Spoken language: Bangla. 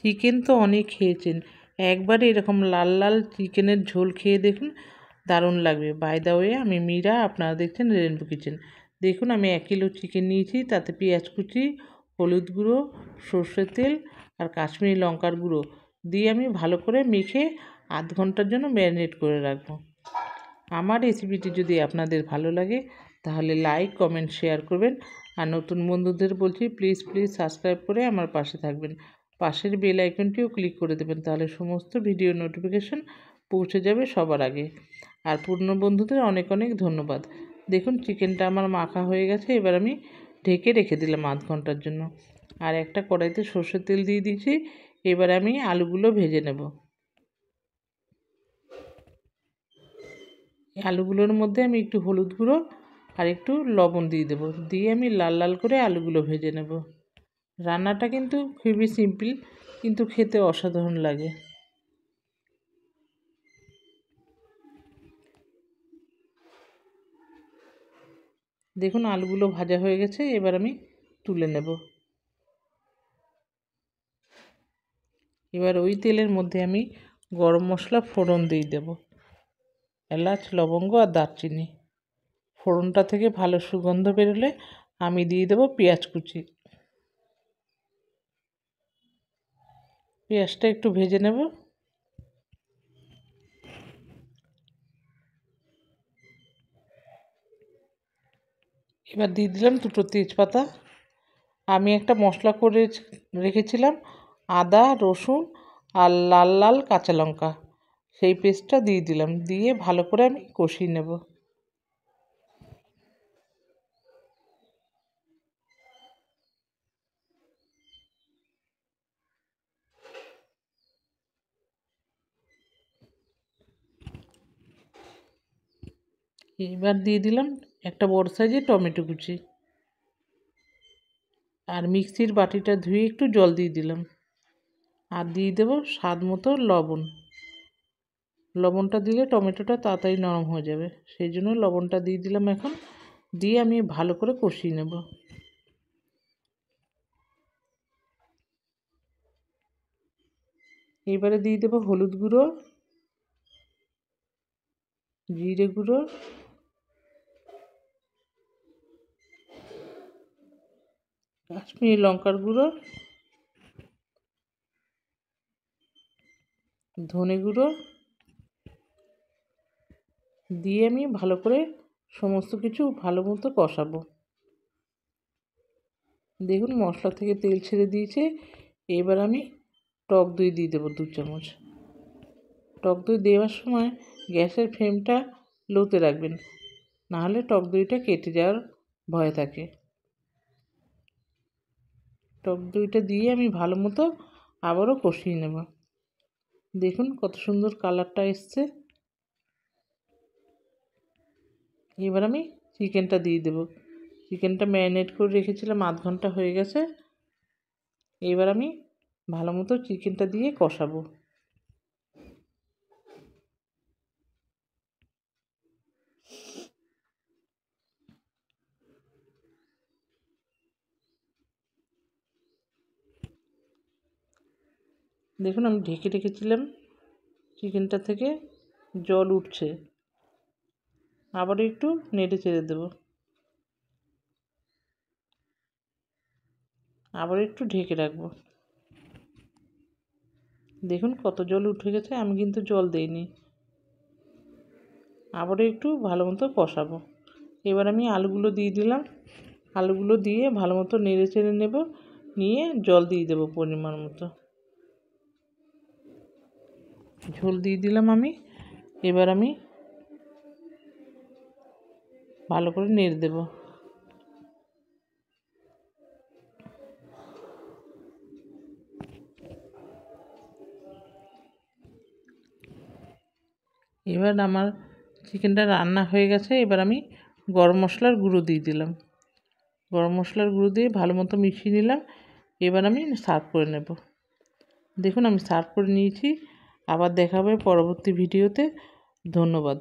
চিকেন তো অনেক খেয়েছেন একবার এরকম লাল লাল চিকেনের ঝোল খেয়ে দেখুন দারুণ লাগবে বাই দা ওয়ে আমি মীরা আপনারা দেখছেন রেনবো কিচেন দেখুন আমি এক কিলো চিকেন নিয়েছি তাতে পেঁয়াজ কুচি হলুদ গুঁড়ো সর্ষের তেল আর কাশ্মীরি লঙ্কার গুঁড়ো দিয়ে আমি ভালো করে মেখে আধ ঘন্টার জন্য ম্যারিনেট করে রাখব আমার রেসিপিটি যদি আপনাদের ভালো লাগে তাহলে লাইক কমেন্ট শেয়ার করবেন আর নতুন বন্ধুদের বলছি প্লিজ প্লিজ সাবস্ক্রাইব করে আমার পাশে থাকবেন পাশের বেল আইকনটিও ক্লিক করে দেবেন তাহলে সমস্ত ভিডিও নোটিফিকেশন পৌঁছে যাবে সবার আগে আর পুরনো বন্ধুদের অনেক অনেক ধন্যবাদ দেখুন চিকেনটা আমার মাখা হয়ে গেছে এবার আমি ঢেকে রেখে দিলাম আধ ঘন্টার জন্য আর একটা কড়াইতে সর্ষের তেল দিয়ে দিয়েছি এবার আমি আলুগুলো ভেজে নেব আলুগুলোর মধ্যে আমি একটু হলুদ গুঁড়ো আর একটু লবণ দিয়ে দেবো দিয়ে আমি লাল লাল করে আলুগুলো ভেজে নেব রান্নাটা কিন্তু খুবই সিম্পল কিন্তু খেতে অসাধারণ লাগে দেখুন আলুগুলো ভাজা হয়ে গেছে এবার আমি তুলে নেব এবার ওই তেলের মধ্যে আমি গরম মশলা ফোড়ন দিয়ে দেব এলাচ লবঙ্গ আর দারচিনি ফোড়নটা থেকে ভালো সুগন্ধ বেরোলে আমি দিয়ে দেবো পেঁয়াজ কুচি পেঁয়াজটা একটু ভেজে নেব এবার দিয়ে দিলাম দুটো তেজপাতা আমি একটা মশলা করে রেখেছিলাম আদা রসুন আর লাল লাল কাঁচা লঙ্কা সেই পেস্টটা দিয়ে দিলাম দিয়ে ভালো করে আমি কষিয়ে নেব এবার দিয়ে দিলাম একটা বড় সাইজের টমেটো কুচি আর মিক্সির বাটিটা ধুয়ে একটু জল দিয়ে দিলাম আর দিয়ে দেবো স্বাদ মতো লবণ লবণটা দিলে টমেটোটা তাড়াতাড়ি নরম হয়ে যাবে সেই জন্য লবণটা দিয়ে দিলাম এখন দিয়ে আমি ভালো করে কষিয়ে নেব এবারে দিয়ে দেবো হলুদ গুঁড়ো জিরে গুঁড়ো কাশ্মীরি লঙ্কার গুঁড়ো ধনে গুঁড়ো দিয়ে আমি ভালো করে সমস্ত কিছু ভালো মতো কষাবো দেখুন মশলা থেকে তেল ছেড়ে দিয়েছে এবার আমি টক দই দিয়ে দেবো দু চামচ টক দই দেওয়ার সময় গ্যাসের ফ্লেমটা লোতে রাখবেন নাহলে টক দইটা কেটে যাওয়ার ভয় থাকে টক দইটা দিয়ে আমি ভালো মতো আবারও কষিয়ে নেব দেখুন কত সুন্দর কালারটা এসছে এবার আমি চিকেনটা দিয়ে দেব চিকেনটা ম্যারিনেট করে রেখেছিলাম আধ ঘন্টা হয়ে গেছে এবার আমি ভালো মতো চিকেনটা দিয়ে কষাবো দেখুন আমি ঢেকে রেখেছিলাম চিকেনটা থেকে জল উঠছে আবার একটু নেড়ে ছেড়ে দেব আবার একটু ঢেকে রাখবো দেখুন কত জল উঠে গেছে আমি কিন্তু জল দেইনি আবার একটু ভালো মতো কষাবো এবার আমি আলুগুলো দিয়ে দিলাম আলুগুলো দিয়ে ভালো মতো নেড়ে চেড়ে নেব নিয়ে জল দিয়ে দেবো পরিমাণ মতো ঝোল দিয়ে দিলাম আমি এবার আমি ভালো করে নেড়ে দেব এবার আমার চিকেনটা রান্না হয়ে গেছে এবার আমি গরম মশলার গুঁড়ো দিয়ে দিলাম গরম মশলার গুঁড়ো দিয়ে ভালো মতো মিশিয়ে নিলাম এবার আমি সার্ভ করে নেব দেখুন আমি সার্ভ করে নিয়েছি আবার দেখা হবে পরবর্তী ভিডিওতে ধন্যবাদ